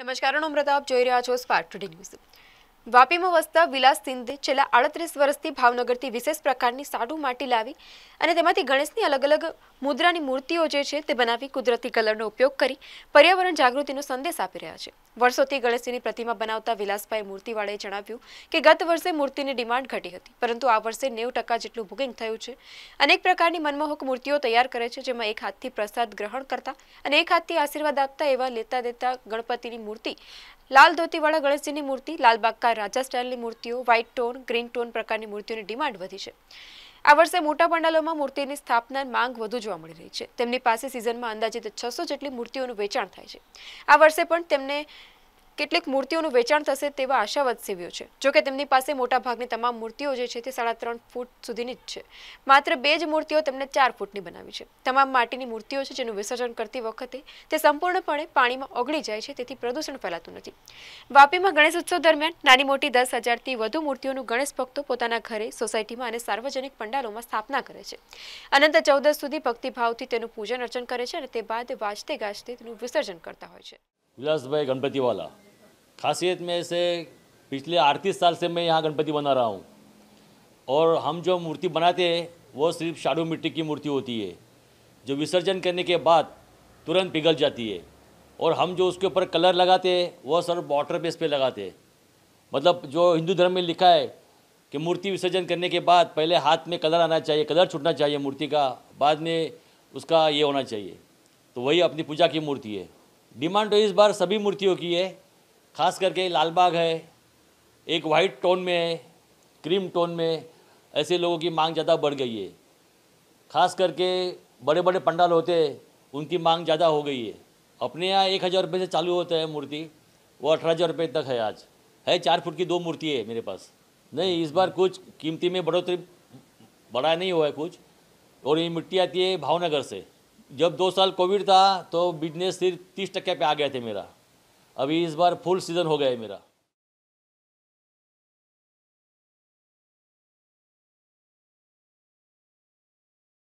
નમસ્કાર હું પ્રતાપ જોઈ રહ્યા છો સ્પાર્ક ટુડે ન્યૂઝ વાપીમાં વસતા વિલાસ સિંધે છેલ્લા આડત્રીસ વર્ષથી ભાવનગરથી વિશેષ પ્રકારની સાડું માટી લાવી અને તેમાંથી ગણેશની અલગ અલગ મુદ્રાની મૂર્તિઓ જે છે તે બનાવી કુદરતી કલરનો ઉપયોગ કરી પર્યાવરણ જાગૃતિનો સંદેશ આપી રહ્યા છે વર્ષોથી ગણેશજીની પ્રતિમા બનાવતા વિલાસભાઈ મૂર્તિવાળાએ જણાવ્યું કે ગત વર્ષે મૂર્તિની ડિમાન્ડ ઘટી હતી પરંતુ આ વર્ષે નેવું ટકા જેટલું બુકિંગ થયું છે અનેક પ્રકારની મનમોહક મૂર્તિઓ તૈયાર કરે છે જેમાં એક હાથથી પ્રસાદ ગ્રહણ કરતા અને એક હાથથી આશીર્વાદ આપતા એવા લેતા દેતા ગણપતિની મૂર્તિ લાલ ધોતીવાળા ગણેશજીની મૂર્તિ લાલબાગ આ રાજા સ્ટાઇલની મૂર્તિઓ વ્હાઇટ ટોન ગ્રીન ટોન પ્રકારની મૂર્તિઓની ડિમાન્ડ વધી છે આ વર્ષે મોટા પંડાલોમાં મૂર્તિની સ્થાપના માંગ વધુ જોવા મળી રહી છે તેમની પાસે સિઝનમાં અંદાજિત છસો જેટલી મૂર્તિઓનું વેચાણ થાય છે આ વર્ષે પણ તેમને કેટલીક મૂર્તિઓનું વેચાણ થશે તેવા આશાવાદ સેવ્યો છે કે તેમની પાસે મોટા ભાગની તમામ મૂર્તિઓ જે છે તે સાડા ત્રણ ફૂટ સુધીની જ છે માત્ર બે જ મૂર્તિઓ તેમણે ચાર ફૂટની બનાવી છે તમામ માટીની મૂર્તિઓ છે જેનું વિસર્જન કરતી વખતે તે સંપૂર્ણપણે પાણીમાં ઓગળી જાય છે તેથી પ્રદૂષણ ફેલાતું નથી વાપીમાં ગણેશ ઉત્સવ દરમિયાન નાની મોટી દસ હજારથી વધુ મૂર્તિઓનું ગણેશ ભક્તો પોતાના ઘરે સોસાયટીમાં અને સાર્વજનિક પંડાલોમાં સ્થાપના કરે છે અનંત ચૌદસ સુધી ભક્તિભાવથી તેનું પૂજન અર્ચન કરે છે અને તે બાદ વાજતે ગાજતે તેનું વિસર્જન કરતા હોય છે विलास भाई गणपति वाला खासियत में से पिछले अड़तीस साल से मैं यहाँ गणपति बना रहा हूँ और हम जो मूर्ति बनाते हैं वो सिर्फ शाडू मिट्टी की मूर्ति होती है जो विसर्जन करने के बाद तुरंत पिघल जाती है और हम जो उसके ऊपर कलर लगाते हैं वो सर वाटर बेस पे लगाते हैं मतलब जो हिंदू धर्म में लिखा है कि मूर्ति विसर्जन करने के बाद पहले हाथ में कलर आना चाहिए कलर छूटना चाहिए मूर्ति का बाद में उसका ये होना चाहिए तो वही अपनी पूजा की मूर्ति है डिमांड तो इस बार सभी मूर्तियों की है खास करके लाल बाग है एक वाइट टोन में है क्रीम टोन में ऐसे लोगों की मांग ज़्यादा बढ़ गई है खास करके बड़े बड़े पंडाल होते हैं उनकी मांग ज़्यादा हो गई है अपने यहाँ एक हज़ार रुपये से चालू होता है मूर्ति वो अठारह हज़ार रुपये तक है आज है चार फुट की दो मूर्ति है मेरे पास नहीं इस बार कुछ कीमती में बढ़ोतरी बढ़ा नहीं हुआ है कुछ और ये मिट्टी आती है भावनगर से जब दो साल कोविड था तो बिजनेस सिर्फ तीस टक्के पे आ गया थे मेरा अभी इस बार फुल सीज़न हो गया है मेरा